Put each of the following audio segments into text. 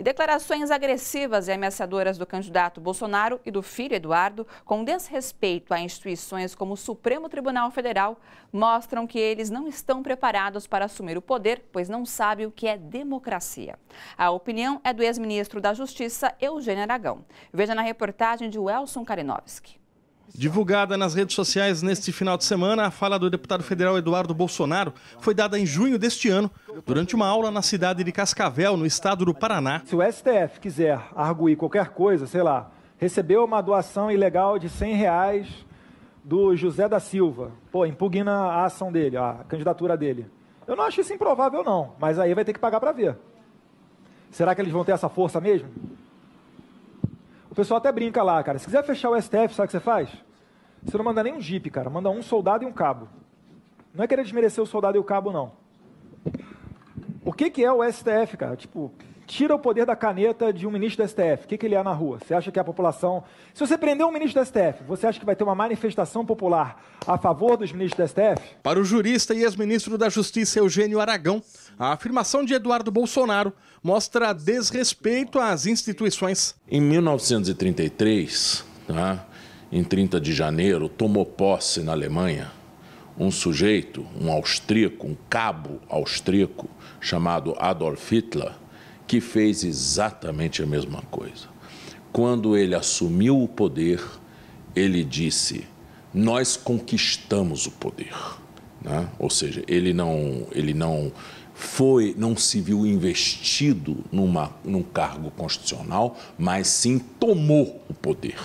e declarações agressivas e ameaçadoras do candidato Bolsonaro e do filho Eduardo, com desrespeito a instituições como o Supremo Tribunal Federal, mostram que eles não estão preparados para assumir o poder, pois não sabem o que é democracia. A opinião é do ex-ministro da Justiça, Eugênio Aragão. Veja na reportagem de Welson Karinowski. Divulgada nas redes sociais neste final de semana, a fala do deputado federal Eduardo Bolsonaro foi dada em junho deste ano, durante uma aula na cidade de Cascavel, no estado do Paraná. Se o STF quiser arguir qualquer coisa, sei lá, recebeu uma doação ilegal de 100 reais do José da Silva, pô, impugna a ação dele, a candidatura dele. Eu não acho isso improvável, não, mas aí vai ter que pagar para ver. Será que eles vão ter essa força mesmo? O pessoal até brinca lá, cara. Se quiser fechar o STF, sabe o que você faz? Você não manda nem um jipe, cara. Manda um soldado e um cabo. Não é querer desmerecer o soldado e o cabo, não. O que, que é o STF, cara? Tipo, tira o poder da caneta de um ministro da STF, o que, que ele é na rua? Você acha que a população. Se você prender um ministro da STF, você acha que vai ter uma manifestação popular a favor dos ministros da STF? Para o jurista e ex-ministro da Justiça Eugênio Aragão, a afirmação de Eduardo Bolsonaro mostra desrespeito às instituições. Em 1933, tá? em 30 de janeiro, tomou posse na Alemanha um sujeito, um austríaco, um cabo austríaco, chamado Adolf Hitler que fez exatamente a mesma coisa. Quando ele assumiu o poder, ele disse: Nós conquistamos o poder. Né? Ou seja, ele não, ele não foi, não se viu investido numa, num cargo constitucional, mas sim tomou o poder.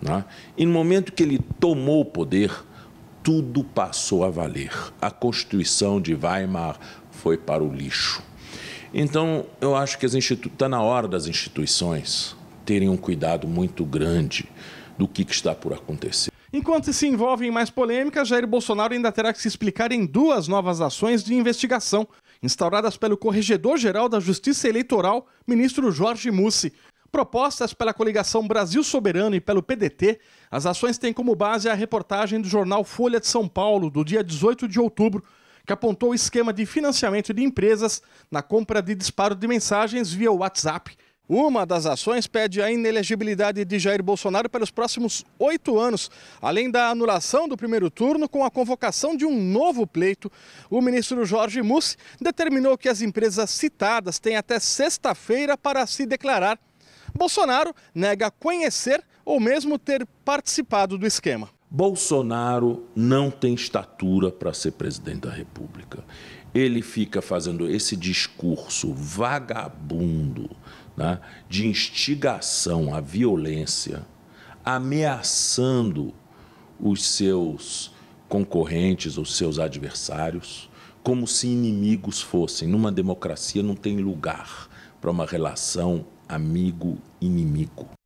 Né? E no momento que ele tomou o poder, tudo passou a valer. A Constituição de Weimar foi para o lixo. Então, eu acho que está na hora das instituições terem um cuidado muito grande do que, que está por acontecer. Enquanto se envolve em mais polêmicas, Jair Bolsonaro ainda terá que se explicar em duas novas ações de investigação, instauradas pelo Corregedor-Geral da Justiça Eleitoral, ministro Jorge Mussi. Propostas pela coligação Brasil Soberano e pelo PDT, as ações têm como base a reportagem do jornal Folha de São Paulo, do dia 18 de outubro, que apontou o esquema de financiamento de empresas na compra de disparo de mensagens via WhatsApp. Uma das ações pede a inelegibilidade de Jair Bolsonaro pelos próximos oito anos, além da anulação do primeiro turno com a convocação de um novo pleito. O ministro Jorge Mussi determinou que as empresas citadas têm até sexta-feira para se declarar. Bolsonaro nega conhecer ou mesmo ter participado do esquema. Bolsonaro não tem estatura para ser presidente da República. Ele fica fazendo esse discurso vagabundo né, de instigação à violência, ameaçando os seus concorrentes, os seus adversários, como se inimigos fossem. Numa democracia não tem lugar para uma relação amigo-inimigo.